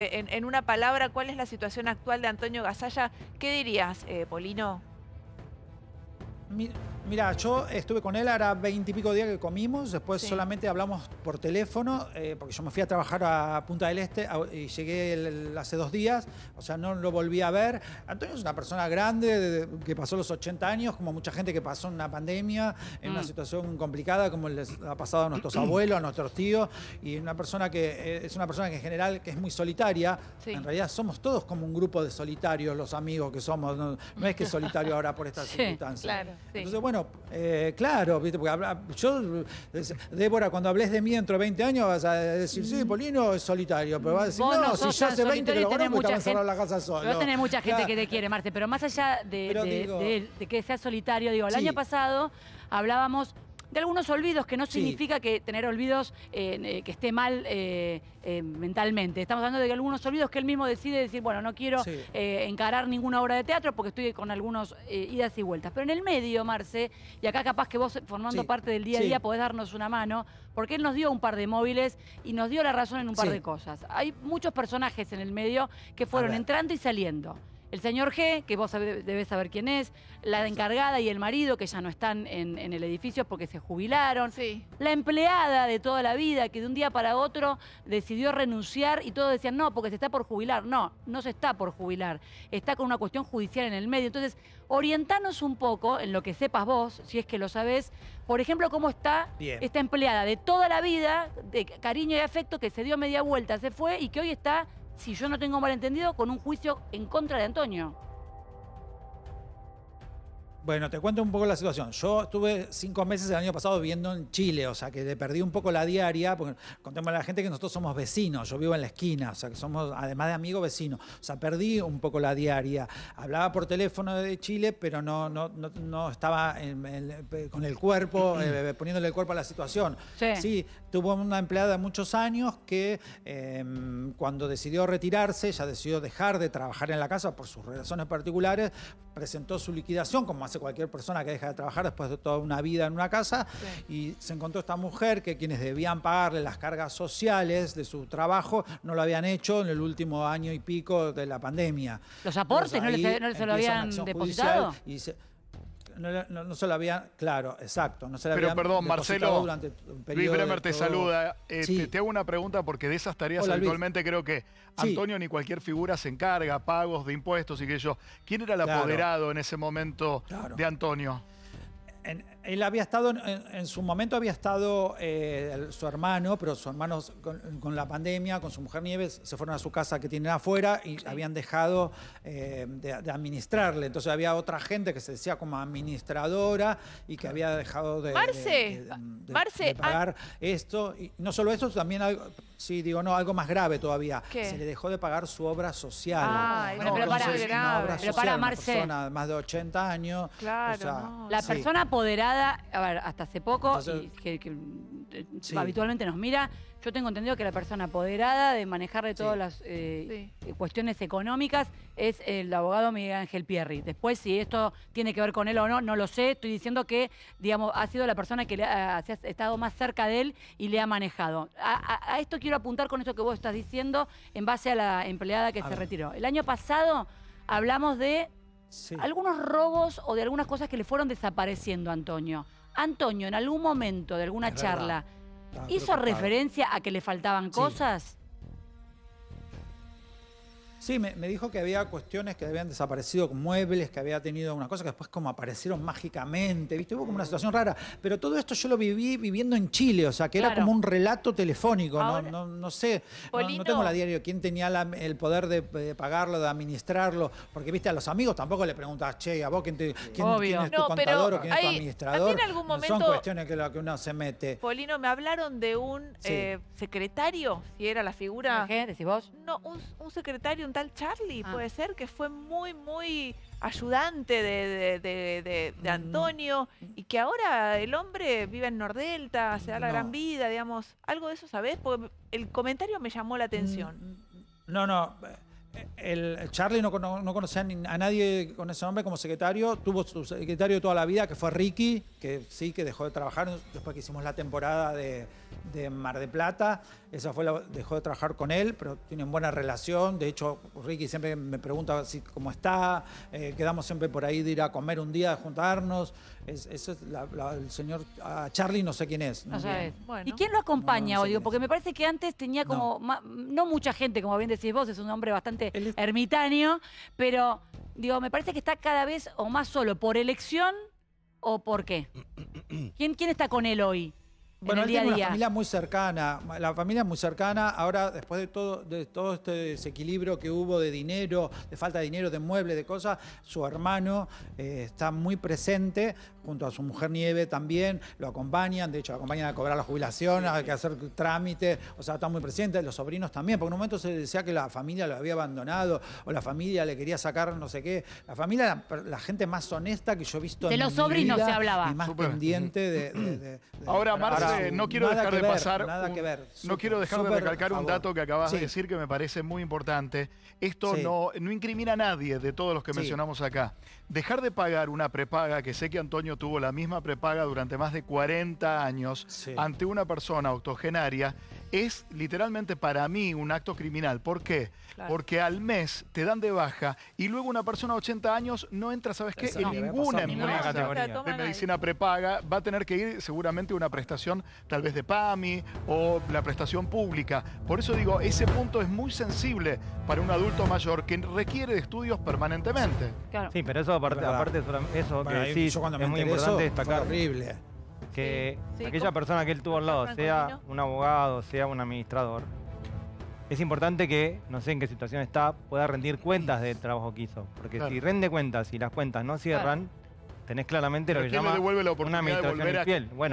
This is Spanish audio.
En, una palabra, ¿cuál es la situación actual de Antonio Gasalla? ¿Qué dirías, eh, Polino? Mira, yo estuve con él, ahora veintipico días que comimos, después solamente hablamos por teléfono, eh, porque yo me fui a trabajar a Punta del Este y llegué hace dos días, o sea, no lo volví a ver. Antonio es una persona grande que pasó los 80 años, como mucha gente que pasó en una pandemia, en una mm. situación complicada como les ha pasado a nuestros abuelos, a nuestros tíos, y una persona que eh, es una persona que en general que es muy solitaria. En realidad somos todos como un grupo de solitarios, los amigos que somos, no, es que es solitario ahora por estas sí, circunstancias. Claro, Entonces, bueno, eh, claro, ¿viste? Porque habla, yo, Débora, cuando hables de mí dentro de 20 años vas a decir, sí, mm. Polino es solitario, pero vas a decir, no, no si ya hace 20 que lo conozco, estaba a cerrar la casa solo. Vos tenés mucha gente que te quiere, Marte, pero más allá de, que sea solitario, digo, el año pasado hablábamos de algunos olvidos, que no significa que tener olvidos eh, eh, que esté mal eh, mentalmente. Estamos hablando de algunos olvidos que él mismo decide decir, bueno, no quiero encarar ninguna obra de teatro porque estoy con algunos idas y vueltas. Pero en el medio, Marce, y acá capaz que vos formando parte del día a día podés darnos una mano, porque él nos dio un par de móviles y nos dio la razón en un par de cosas. Hay muchos personajes en el medio que fueron entrando y saliendo. El señor G, que vos debes saber quién es, la encargada y el marido, que ya no están en, el edificio porque se jubilaron. Sí. La empleada de toda la vida, que de un día para otro decidió renunciar y todos decían, no, porque se está por jubilar. No, no se está por jubilar. Está con una cuestión judicial en el medio. Entonces, orientanos un poco en lo que sepas vos, si es que lo sabés. Por ejemplo, cómo está esta empleada de toda la vida, de cariño y afecto, que se dio media vuelta, se fue y que hoy está si yo no tengo malentendido, con un juicio en contra de Antonio. Bueno, te cuento un poco la situación. Yo estuve cinco meses el año pasado viviendo en Chile, o sea que le perdí un poco la diaria, porque contemos a la gente que nosotros somos vecinos, yo vivo en la esquina, o sea que somos, además de amigos, vecinos. O sea, perdí un poco la diaria. Hablaba por teléfono de Chile, pero no, no, no, estaba con el cuerpo, eh, poniéndole el cuerpo a la situación. Sí, tuvo una empleada de muchos años que em, cuando decidió retirarse, ya decidió dejar de trabajar en la casa por sus razones particulares, presentó su liquidación, como hace cualquier persona que deja de trabajar después de toda una vida en una casa, y se encontró esta mujer que quienes debían pagarle las cargas sociales de su trabajo no lo habían hecho en el último año y pico de la pandemia. Los aportes no, se lo habían depositado. Y no, no, no, se lo había, claro, exacto, no se Pero perdón, Marcelo, durante Luis Bremer te saluda. Eh, te, hago una pregunta porque de esas tareas actualmente creo que Antonio ni cualquier figura se encarga, pagos de impuestos y que ellos ¿Quién era el apoderado en ese momento de Antonio? él había estado, en, su momento había estado eh, su hermano, pero su hermano con, la pandemia, con su mujer Nieves, se fueron a su casa que tienen afuera y habían dejado eh, de, administrarle. Entonces había otra gente que se decía como administradora y que había dejado de, Marce, ah, pagar esto. Y no solo eso, también Sí, digo, no, algo más grave todavía. ¿Qué? Se le dejó de pagar su obra social. Ah, pero, para, Marce. Una persona más de 80 años. Claro. la persona apoderada, a ver, hasta hace poco, eh, habitualmente nos mira, yo tengo entendido que la persona apoderada de manejar de todas las eh, eh, cuestiones económicas es el abogado Miguel Ángel Pierri. Después, si esto tiene que ver con él o no, no lo sé. Estoy diciendo que, digamos, ha sido la persona que ha, estado más cerca de él y le ha manejado. A, esto quiero apuntar con esto que vos estás diciendo en base a la empleada que se retiró. El año pasado hablamos de algunos robos o de algunas cosas que le fueron desapareciendo, Antonio. Antonio, en algún momento de alguna charla, ¿hizo referencia a que le faltaban cosas? Sí, me, dijo que había cuestiones que habían desaparecido, muebles que había tenido una cosa que después como aparecieron mágicamente, ¿viste? Hubo como una mm. situación rara. Pero todo esto yo lo viví viviendo en Chile, o sea, que era como un relato telefónico, no, sé, no, tengo la diario quién tenía el poder de, pagarlo, de administrarlo, porque, viste, a los amigos tampoco le preguntas, che, a vos quién, es tu contador o quién es tu administrador. son cuestiones que uno se mete. Polino, me hablaron de un eh, secretario, si era la figura... ¿Qué? ¿Decís vos? No, un secretario tal Charlie, ah. puede ser, que fue muy, muy ayudante de, mm. Antonio y que ahora el hombre vive en Nordelta, se da la gran vida, digamos. ¿Algo de eso sabes Porque el comentario me llamó la atención. Mm, mm, no, no. El Charlie no, no, conocía a nadie con ese nombre como secretario. Tuvo su secretario toda la vida, que fue Ricky, que sí, que dejó de trabajar después que hicimos la temporada de de Mar de Plata. Esa fue la, dejó de trabajar con él, pero tienen buena relación. De hecho, Ricky siempre me pregunta cómo está. Eh, quedamos siempre por ahí de ir a comer un día, juntarnos. Es, es el señor Charlie, no sé quién es. ¿Y quién lo acompaña, hoy? Porque me parece que antes tenía como, no, mucha gente, como bien decís vos, es un hombre bastante ermitaño, pero digo, me parece que está cada vez o más solo, por elección o por qué. ¿Quién, quién está con él hoy? Bueno, el día día. una familia muy cercana, la familia muy cercana, ahora después de todo, de todo este desequilibrio que hubo de dinero, de falta de dinero, de muebles, de cosas, su hermano eh, está muy presente, junto a su mujer Nieve también, lo acompañan, de hecho lo acompañan a cobrar la jubilación, hay que hacer trámites, o sea, está muy presente, los sobrinos también, porque en un momento se decía que la familia lo había abandonado, o la familia le quería sacar no sé qué, la familia, la, gente más honesta que yo he visto de los sobrinos se hablaba. Y más pendiente de, Ahora, más no quiero dejar de pasar. no quiero dejar de recalcar un dato que acabas de decir que me parece muy importante. Esto no, no incrimina a nadie de todos los que mencionamos acá. Dejar de pagar una prepaga, que sé que Antonio tuvo la misma prepaga durante más de 40 años, ante una persona octogenaria, es literalmente para mí un acto criminal. ¿Por qué? Porque al mes te dan de baja y luego una persona de 80 años no entra, ¿sabes qué? en ninguna empresa de medicina prepaga. Va a tener que ir seguramente una prestación tal vez de PAMI o la prestación pública. Por eso digo, ese punto es muy sensible para un adulto mayor que requiere de estudios permanentemente. Claro. Sí, pero eso aparte, eso, es muy importante destacar. horrible que aquella persona que él tuvo al lado, sea un abogado, sea un administrador, es importante que, no sé en qué situación está, pueda rendir cuentas del trabajo que hizo. Porque si rende cuentas y las cuentas no cierran, tenés claramente lo que llama una administración Bueno,